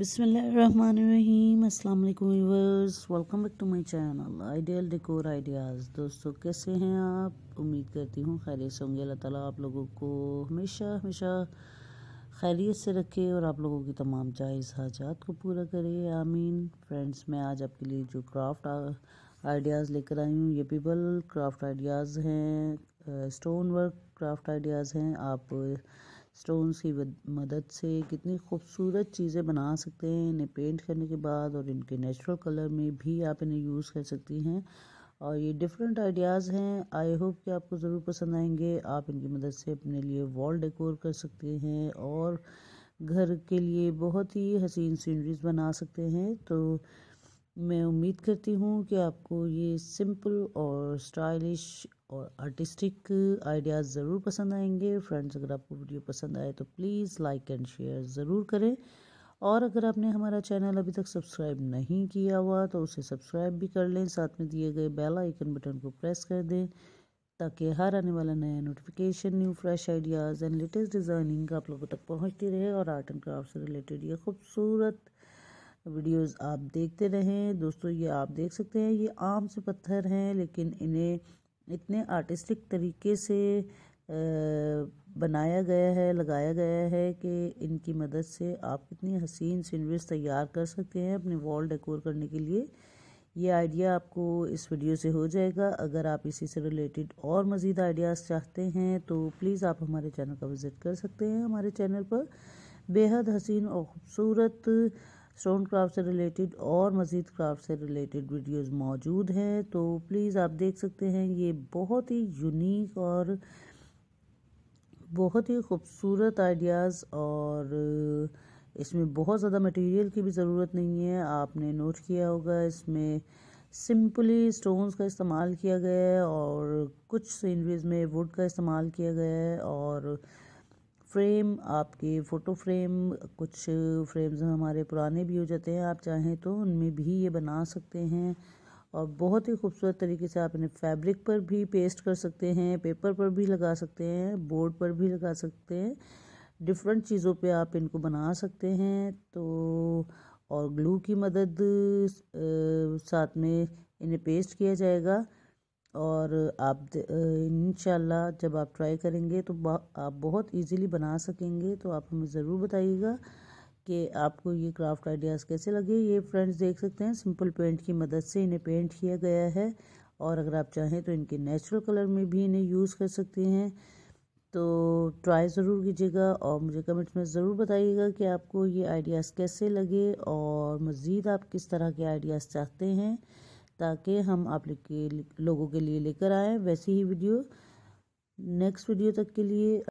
बिसमीम अस्सलाम welcome back to my channel ideal decor ideas दोस्तों कैसे हैं आप उम्मीद करती हूँ खैरियत से होंगे अल्लाह ताला आप लोगों को हमेशा हमेशा खैरियत से रखे और आप लोगों की तमाम जायज़ हाजात को पूरा करे आमीन फ्रेंड्स मैं आज आपके लिए जो क्राफ्ट आइडियाज़ लेकर आई हूँ ये पीपल क्राफ्ट आइडियाज़ हैं स्टोन वर्क क्राफ्ट आइडियाज़ हैं आप स्टोन्स की मदद से कितनी खूबसूरत चीज़ें बना सकते हैं इन्हें पेंट करने के बाद और इनके नेचुरल कलर में भी आप इन्हें यूज़ कर सकती हैं और ये डिफरेंट आइडियाज़ हैं आई होप कि आपको ज़रूर पसंद आएंगे आप इनकी मदद से अपने लिए वॉल डेकोर कर सकते हैं और घर के लिए बहुत ही हसीन सीनरीज बना सकते हैं तो मैं उम्मीद करती हूँ कि आपको ये सिंपल और स्टाइलिश और आर्टिस्टिक आइडियाज़ ज़रूर पसंद आएंगे फ्रेंड्स अगर आपको वीडियो पसंद आए तो प्लीज़ लाइक एंड शेयर ज़रूर करें और अगर आपने हमारा चैनल अभी तक सब्सक्राइब नहीं किया हुआ तो उसे सब्सक्राइब भी कर लें साथ में दिए गए बेल आइकन बटन को प्रेस कर दें ताकि हर आने वाला नया notification new fresh ideas and latest designing आप लोगों तक पहुंचती रहे और आर्ट एंड क्राफ्ट से रिलेटेड ये खूबसूरत वीडियोस आप देखते रहें दोस्तों ये आप देख सकते हैं ये आम से पत्थर हैं लेकिन इन्हें इतने आर्टिस्टिक तरीके से बनाया गया है लगाया गया है कि इनकी मदद से आप कितनी हसीन सीनरीज तैयार कर सकते हैं अपने वॉल डेकोर करने के लिए ये आइडिया आपको इस वीडियो से हो जाएगा अगर आप इसी से रिलेटेड और मज़ीद आइडियाज़ चाहते हैं तो प्लीज़ आप हमारे चैनल का विज़िट कर सकते हैं हमारे चैनल पर बेहद हसीन और ख़ूबसूरत स्टोन क्राफ्ट से रिलेटेड और मज़ीद क्राफ्ट से रिलेटेड वीडियोस मौजूद हैं तो प्लीज़ आप देख सकते हैं ये बहुत ही यूनिक और बहुत ही खूबसूरत आइडियाज़ और इसमें बहुत ज़्यादा मटेरियल की भी ज़रूरत नहीं है आपने नोट किया होगा इसमें सिंपली स्टोन्स का इस्तेमाल किया गया है और कुछ सीनरीज में वुड का इस्तेमाल किया गया है और फ्रेम आपके फ़ोटो फ्रेम कुछ फ्रेम्स हमारे पुराने भी हो जाते हैं आप चाहें तो उनमें भी ये बना सकते हैं और बहुत ही खूबसूरत तरीके से आप इन्हें फैब्रिक पर भी पेस्ट कर सकते हैं पेपर पर भी लगा सकते हैं बोर्ड पर भी लगा सकते हैं डिफरेंट चीज़ों पे आप इनको बना सकते हैं तो और ग्लू की मदद साथ में इन्हें पेस्ट किया जाएगा और आप इन जब आप ट्राई करेंगे तो आप बहुत इजीली बना सकेंगे तो आप हमें ज़रूर बताइएगा कि आपको ये क्राफ्ट आइडियाज़ कैसे लगे ये फ्रेंड्स देख सकते हैं सिंपल पेंट की मदद से इन्हें पेंट किया गया है और अगर आप चाहें तो इनके नेचुरल कलर में भी इन्हें यूज़ कर सकते हैं तो ट्राई ज़रूर कीजिएगा और मुझे कमेंट्स में ज़रूर बताइएगा कि आपको ये आइडियाज़ कैसे लगे और मज़ीद आप किस तरह के आइडियाज़ चाहते हैं ताकि हम आप लोगों के लिए लेकर आएँ वैसी ही वीडियो नेक्स्ट वीडियो तक के लिए